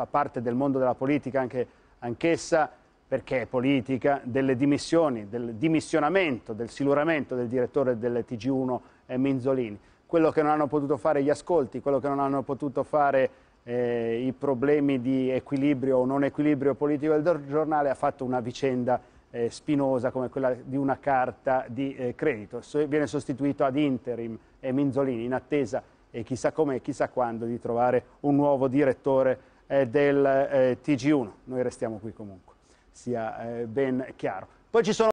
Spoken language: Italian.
fa parte del mondo della politica anche, anch'essa, perché è politica, delle dimissioni, del dimissionamento, del siluramento del direttore del TG1 eh, Minzolini. Quello che non hanno potuto fare gli ascolti, quello che non hanno potuto fare eh, i problemi di equilibrio o non equilibrio politico del giornale, ha fatto una vicenda eh, spinosa come quella di una carta di eh, credito. So, viene sostituito ad interim e eh, Minzolini in attesa e chissà come e chissà quando di trovare un nuovo direttore eh, del eh, TG1, noi restiamo qui comunque, sia eh, ben chiaro. Poi ci sono